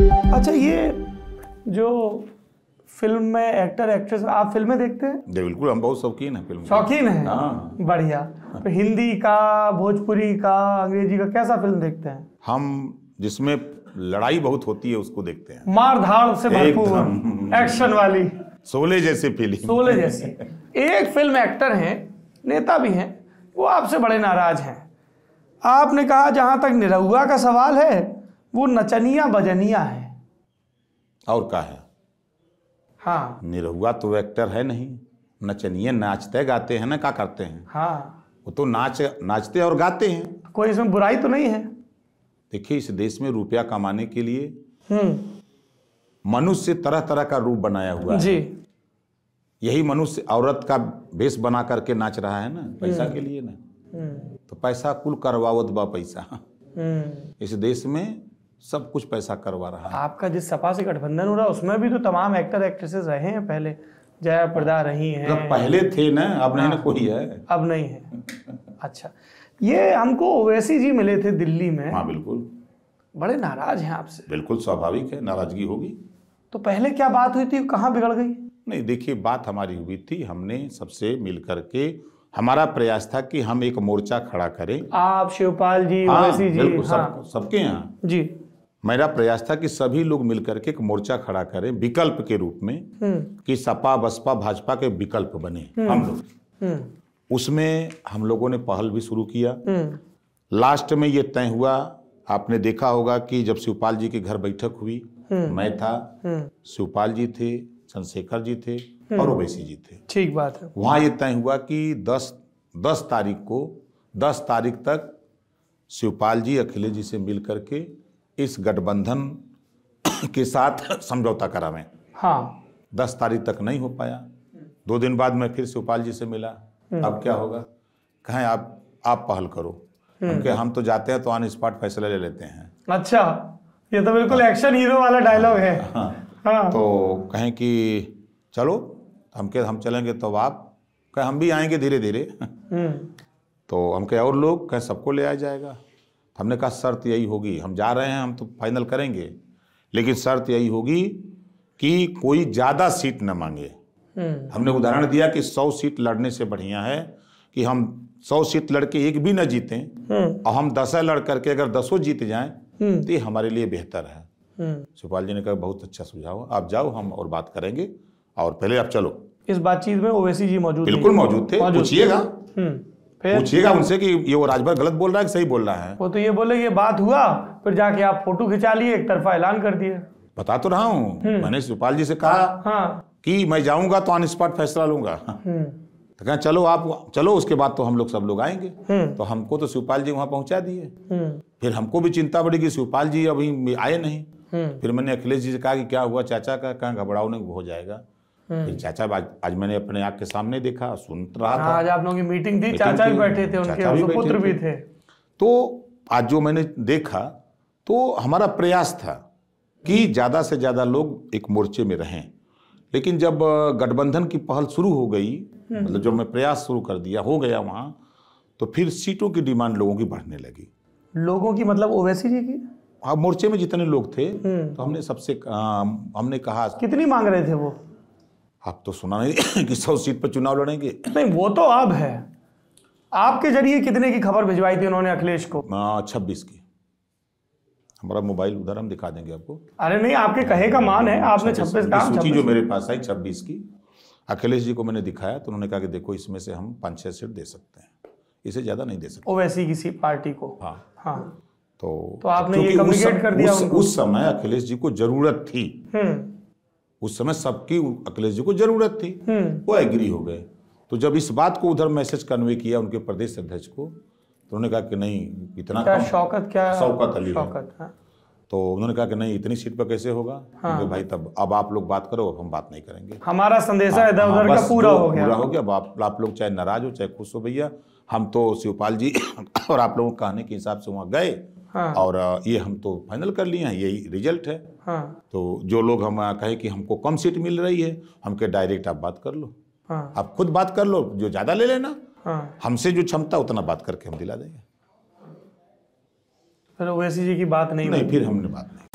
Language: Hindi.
अच्छा ये जो फिल्म में एक्टर एक्ट्रेस आप फिल्में देखते हैं दे बिल्कुल हम बहुत शौकीन हैं फिल्म शौकीन हैं हाँ। बढ़िया हाँ। तो हिंदी का भोजपुरी का अंग्रेजी का कैसा फिल्म देखते हैं हम जिसमें लड़ाई बहुत होती है उसको देखते हैं मार धाड़ से भरपूर एक्शन वाली सोले जैसी फिल्म सोले जैसी एक फिल्म एक्टर हैं नेता भी हैं वो आपसे बड़े नाराज हैं आपने कहा जहां तक निरहुआ का सवाल है वो नचनिया बजनिया है और का है हाँ निरहुआ तो एक्टर है नहीं नचनिया नाचते गाते हैं ना क्या करते हैं हाँ वो तो नाच नाचते और गाते हैं कोई इसमें बुराई तो नहीं है देखिए इस देश में रुपया कमाने के लिए हम्म। मनुष्य तरह तरह का रूप बनाया हुआ जी। है यही मनुष्य औरत का भेष बना करके नाच रहा है ना पैसा हम्म। के लिए ना हम्म। तो पैसा कुल करवावत बा पैसा इस देश में सब कुछ पैसा करवा रहा है आपका जिस सपा से गठबंधन हो रहा है उसमें भी तो तमाम एक्टर एक्ट्रेसेस रहे हैं पहले जया प्रदा रही हैं तो पहले थे ना अब नहीं ना हाँ। कोई है अब नहीं है अच्छा ये हमको ओवैसी जी मिले थे दिल्ली में हाँ बिल्कुल बड़े नाराज हैं आपसे बिल्कुल स्वाभाविक है नाराजगी होगी तो पहले क्या बात हुई थी कहाँ बिगड़ गई नहीं देखिए बात हमारी हुई थी हमने सबसे मिल करके हमारा प्रयास था कि हम एक मोर्चा खड़ा करें आप शिवपाल जी हाँ, जी बिल्कुल हाँ। सब, सबके यहाँ जी मेरा प्रयास था कि सभी लोग मिलकर के एक मोर्चा खड़ा करें विकल्प के रूप में हम्म। कि सपा बसपा भाजपा के विकल्प बने हम्म। हम लोग हम्म। उसमें हम लोगों ने पहल भी शुरू किया लास्ट में ये तय हुआ आपने देखा होगा कि जब शिवपाल जी के घर बैठक हुई मैं था शिवपाल जी थे चंद्रशेखर जी थे और ओवैसी जी थे ठीक बात है वहाँ ये तय हुआ कि दस दस तारीख को दस तारीख तक शिवपाल जी अखिलेश जी से मिल करके इस गठबंधन के साथ समझौता करा मैं हाँ दस तारीख तक नहीं हो पाया दो दिन बाद मैं फिर शिवपाल जी से मिला हम्म। अब क्या होगा कहें आप आप पहल करो हम्म। क्योंकि हम तो जाते हैं तो ऑन स्पॉट फैसला ले लेते हैं अच्छा ये तो बिल्कुल एक्शन हाँ। हीरो वाला डायलॉग है हाँ, हाँ। तो कहें कि चलो हम के हम चलेंगे तो आप कहें हम भी आएंगे धीरे धीरे हम्म। तो हम कहे और लोग कहें सबको ले आया जाएगा हमने कहा शर्त यही होगी हम जा रहे हैं हम तो फाइनल करेंगे लेकिन शर्त यही होगी कि कोई ज़्यादा सीट न मांगे हम्म। हमने उदाहरण दिया कि सौ सीट लड़ने से बढ़िया है कि हम सौ सीट लड़के एक भी न जीतें हम्म। और हम दसा लड़ करके अगर दसों जीत जाएं हम्म। तो ये हमारे लिए बेहतर है शिवपाल जी ने कहा बहुत अच्छा सुझाव आप जाओ हम और बात करेंगे और पहले आप चलो इस बातचीत में ओवैसी जी मौजूद बिल्कुल मौजूद थे पूछिएगा पूछिएगा उनसे कि ये वो राजभर गलत बोल रहा है कि सही बोल रहा है वो तो ये बोले ये बात हुआ फिर जाके आप फोटो खिंचा लिए एक तरफा ऐलान कर दिए बता तो रहा हूँ हम्म। मैंने शिवपाल जी से कहा हाँ। कि मैं जाऊंगा तो ऑन स्पॉट फैसला लूंगा हम्म। तो कहा चलो आप चलो उसके बाद तो हम लोग सब लोग आएंगे हम्म। तो हमको तो शिवपाल जी वहाँ पहुँचा दिए फिर हमको भी चिंता बढ़ी कि शिवपाल जी अभी आए नहीं फिर मैंने अखिलेश जी से कहा कि क्या हुआ चाचा का कहा घबराओ नहीं हो जाएगा हम्म। चाचा आज, आज मैंने अपने आँख के सामने देखा सुन रहा हाँ, था आज आप लोगों की मीटिंग थी चाचा भी बैठे थे उनके पुत्र भी थे तो आज जो मैंने देखा तो हमारा प्रयास था कि ज़्यादा से ज़्यादा लोग एक मोर्चे में रहें लेकिन जब गठबंधन की पहल शुरू हो गई हम्म। मतलब जब मैं प्रयास शुरू कर दिया हो गया वहां तो फिर सीटों की डिमांड लोगों की बढ़ने लगी लोगों की मतलब ओवैसी जी की हाँ मोर्चे में जितने लोग थे हम्म। तो हमने सबसे हमने कहा कितनी मांग रहे थे वो आप तो सुना नहीं कि सौ सीट पर चुनाव लड़ेंगे नहीं वो तो अब है आपके जरिए कितने की खबर भिजवाई थी उन्होंने अखिलेश को छब्बीस की हमारा मोबाइल उधर हम दिखा देंगे आपको अरे नहीं आपके कहे का मान है आपने छब्बीस का सूची जो मेरे पास आई छब्बीस की अखिलेश जी को मैंने दिखाया तो उन्होंने कहा कि देखो इसमें से हम पाँच छः सीट दे सकते हैं इसे ज़्यादा नहीं दे सकते ओवैसी किसी पार्टी को हाँ हाँ तो, तो आपने ये कम्युनिकेट कर दिया उस, उस समय अखिलेश जी को जरूरत थी हम्म। उस समय सबकी अखिलेश जी को जरूरत थी हम्म। वो एग्री हो गए तो जब इस बात को उधर मैसेज कन्वे किया उनके प्रदेश अध्यक्ष को तो उन्होंने कहा कि नहीं इतना क्या शौकत क्या शौकत अली शौकत हाँ। तो उन्होंने कहा कि नहीं इतनी सीट पर कैसे होगा हाँ। तो भाई तब अब आप लोग बात करो हम बात नहीं करेंगे हमारा संदेशा हाँ, इधर हाँ, उधर का पूरा हो गया पूरा हो गया अब आप, आप लोग चाहे नाराज हो चाहे खुश हो भैया हम तो शिवपाल जी और आप लोगों के कहने के हिसाब से वहाँ गए हाँ। और ये हम तो फाइनल कर लिए हैं यही रिजल्ट है हाँ। तो जो लोग हम कहे कि हमको कम सीट मिल रही है हमके डायरेक्ट आप बात कर लो हाँ। आप खुद बात कर लो जो ज़्यादा ले लेना हाँ। हमसे जो क्षमता उतना बात करके हम दिला देंगे फिर ओवैसी जी की बात नहीं नहीं फिर हमने बात नहीं